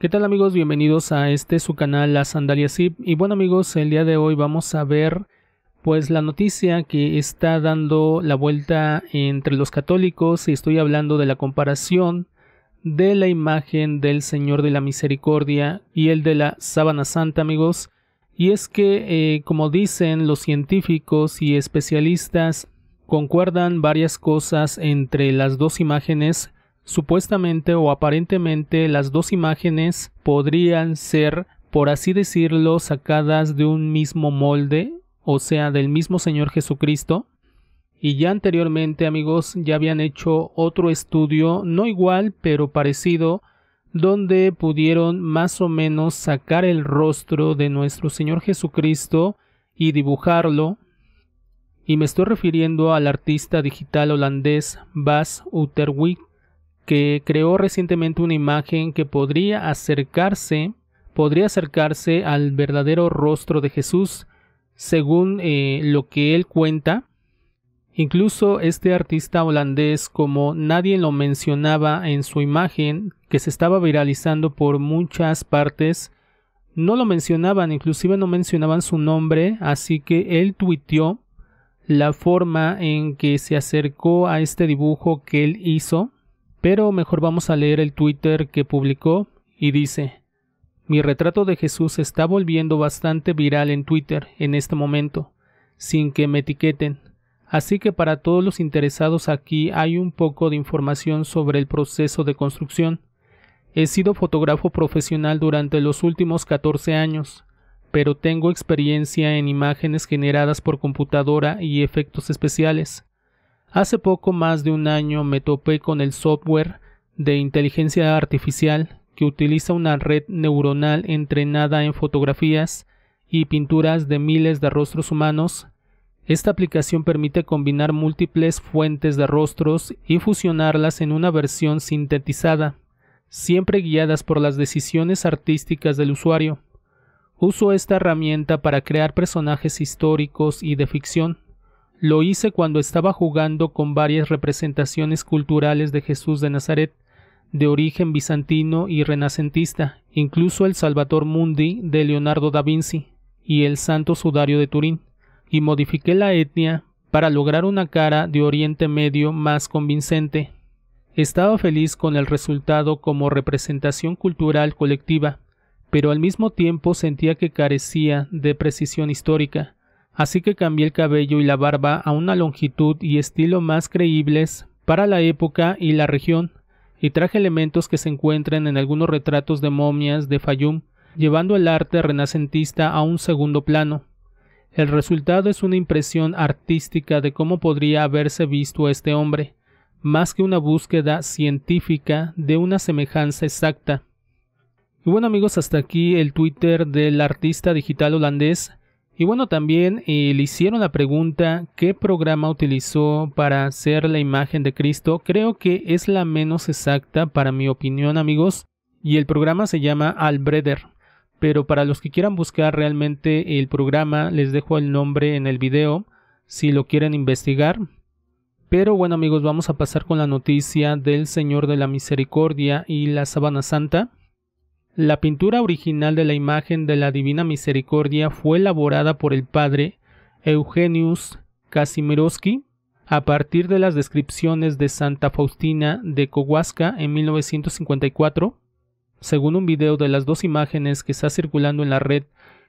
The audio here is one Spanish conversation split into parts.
¿Qué tal amigos? Bienvenidos a este su canal La Sandalia Zip y bueno amigos, el día de hoy vamos a ver pues la noticia que está dando la vuelta entre los católicos y estoy hablando de la comparación de la imagen del Señor de la Misericordia y el de la Sábana Santa amigos y es que eh, como dicen los científicos y especialistas concuerdan varias cosas entre las dos imágenes Supuestamente o aparentemente las dos imágenes podrían ser, por así decirlo, sacadas de un mismo molde, o sea, del mismo Señor Jesucristo. Y ya anteriormente, amigos, ya habían hecho otro estudio, no igual, pero parecido, donde pudieron más o menos sacar el rostro de nuestro Señor Jesucristo y dibujarlo. Y me estoy refiriendo al artista digital holandés Bas Uterwijk, que creó recientemente una imagen que podría acercarse, podría acercarse al verdadero rostro de Jesús, según eh, lo que él cuenta. Incluso este artista holandés, como nadie lo mencionaba en su imagen, que se estaba viralizando por muchas partes, no lo mencionaban, inclusive no mencionaban su nombre, así que él tuiteó la forma en que se acercó a este dibujo que él hizo pero mejor vamos a leer el Twitter que publicó y dice, mi retrato de Jesús está volviendo bastante viral en Twitter en este momento, sin que me etiqueten. Así que para todos los interesados aquí hay un poco de información sobre el proceso de construcción. He sido fotógrafo profesional durante los últimos 14 años, pero tengo experiencia en imágenes generadas por computadora y efectos especiales. Hace poco más de un año me topé con el software de inteligencia artificial que utiliza una red neuronal entrenada en fotografías y pinturas de miles de rostros humanos. Esta aplicación permite combinar múltiples fuentes de rostros y fusionarlas en una versión sintetizada, siempre guiadas por las decisiones artísticas del usuario. Uso esta herramienta para crear personajes históricos y de ficción, lo hice cuando estaba jugando con varias representaciones culturales de Jesús de Nazaret, de origen bizantino y renacentista, incluso el Salvator Mundi de Leonardo da Vinci y el Santo Sudario de Turín, y modifiqué la etnia para lograr una cara de Oriente Medio más convincente. Estaba feliz con el resultado como representación cultural colectiva, pero al mismo tiempo sentía que carecía de precisión histórica, así que cambié el cabello y la barba a una longitud y estilo más creíbles para la época y la región, y traje elementos que se encuentran en algunos retratos de momias de Fayum, llevando el arte renacentista a un segundo plano. El resultado es una impresión artística de cómo podría haberse visto este hombre, más que una búsqueda científica de una semejanza exacta. Y bueno amigos, hasta aquí el Twitter del artista digital holandés y bueno, también eh, le hicieron la pregunta qué programa utilizó para hacer la imagen de Cristo. Creo que es la menos exacta para mi opinión, amigos. Y el programa se llama Albreder. Pero para los que quieran buscar realmente el programa, les dejo el nombre en el video si lo quieren investigar. Pero bueno amigos, vamos a pasar con la noticia del Señor de la Misericordia y la Sabana Santa. La pintura original de la imagen de la Divina Misericordia fue elaborada por el padre Eugenius Kazimierowski a partir de las descripciones de Santa Faustina de Kowalska en 1954. Según un video de las dos imágenes que está circulando en la red,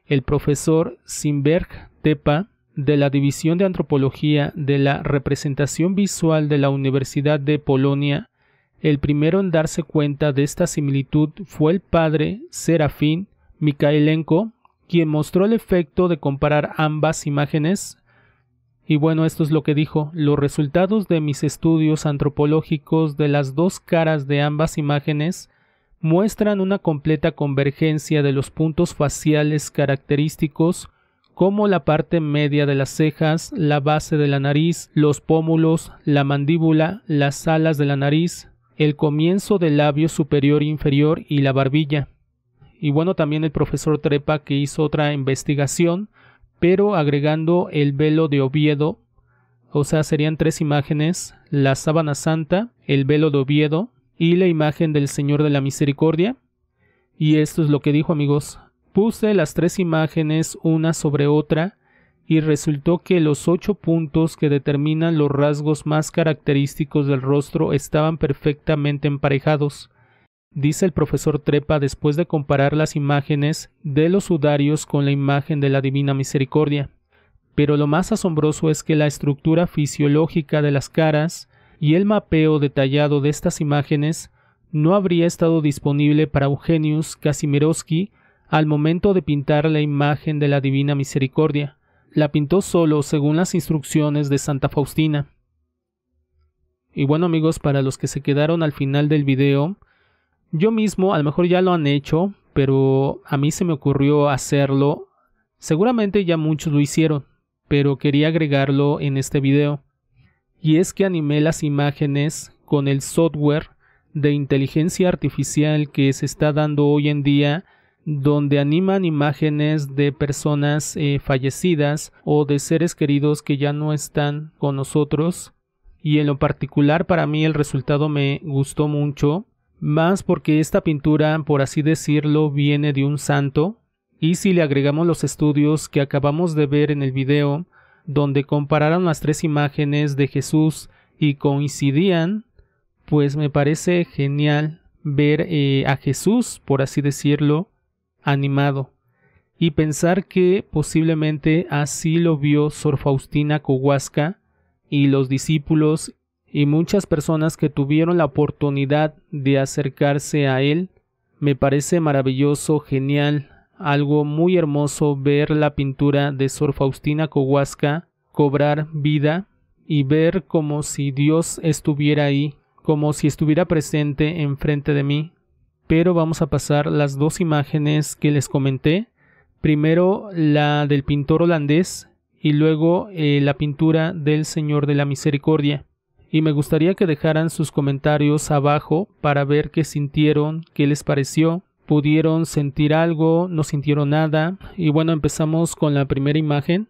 el profesor Simberg Tepa de la División de Antropología de la Representación Visual de la Universidad de Polonia el primero en darse cuenta de esta similitud fue el padre Serafín Mikaelenko, quien mostró el efecto de comparar ambas imágenes. Y bueno, esto es lo que dijo, los resultados de mis estudios antropológicos de las dos caras de ambas imágenes muestran una completa convergencia de los puntos faciales característicos como la parte media de las cejas, la base de la nariz, los pómulos, la mandíbula, las alas de la nariz, el comienzo del labio superior inferior y la barbilla. Y bueno, también el profesor Trepa que hizo otra investigación, pero agregando el velo de Oviedo, o sea, serían tres imágenes, la sábana santa, el velo de Oviedo y la imagen del Señor de la Misericordia. Y esto es lo que dijo amigos, puse las tres imágenes una sobre otra y resultó que los ocho puntos que determinan los rasgos más característicos del rostro estaban perfectamente emparejados, dice el profesor Trepa después de comparar las imágenes de los sudarios con la imagen de la Divina Misericordia. Pero lo más asombroso es que la estructura fisiológica de las caras y el mapeo detallado de estas imágenes no habría estado disponible para Eugenius Casimirovsky al momento de pintar la imagen de la Divina Misericordia la pintó solo según las instrucciones de Santa Faustina. Y bueno amigos, para los que se quedaron al final del video, yo mismo, a lo mejor ya lo han hecho, pero a mí se me ocurrió hacerlo. Seguramente ya muchos lo hicieron, pero quería agregarlo en este video. Y es que animé las imágenes con el software de inteligencia artificial que se está dando hoy en día donde animan imágenes de personas eh, fallecidas o de seres queridos que ya no están con nosotros. Y en lo particular para mí el resultado me gustó mucho, más porque esta pintura, por así decirlo, viene de un santo. Y si le agregamos los estudios que acabamos de ver en el video, donde compararon las tres imágenes de Jesús y coincidían, pues me parece genial ver eh, a Jesús, por así decirlo, animado y pensar que posiblemente así lo vio Sor Faustina Kowalska y los discípulos y muchas personas que tuvieron la oportunidad de acercarse a él, me parece maravilloso, genial, algo muy hermoso ver la pintura de Sor Faustina Kowalska cobrar vida y ver como si Dios estuviera ahí, como si estuviera presente enfrente de mí, pero vamos a pasar las dos imágenes que les comenté. Primero la del pintor holandés y luego eh, la pintura del Señor de la Misericordia. Y me gustaría que dejaran sus comentarios abajo para ver qué sintieron, qué les pareció, pudieron sentir algo, no sintieron nada. Y bueno, empezamos con la primera imagen.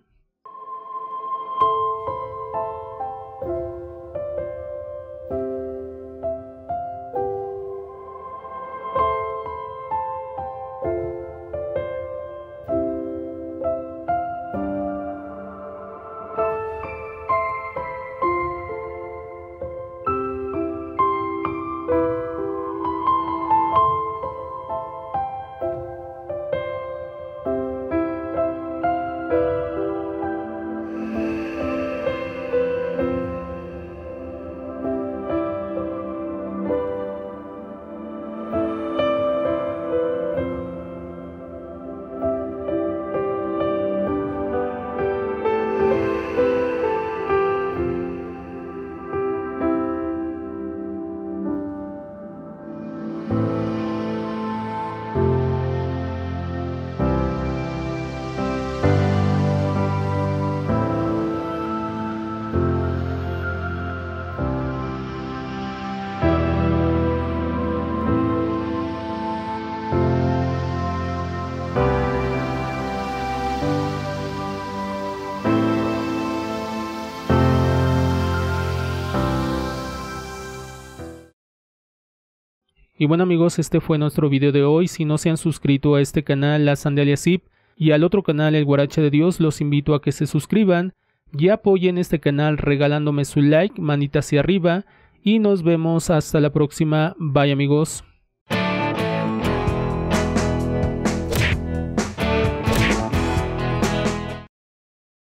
Y bueno amigos, este fue nuestro video de hoy. Si no se han suscrito a este canal, La Sandalia Zip, y al otro canal, El Guarache de Dios, los invito a que se suscriban y apoyen este canal regalándome su like, manita hacia arriba, y nos vemos hasta la próxima. Bye amigos.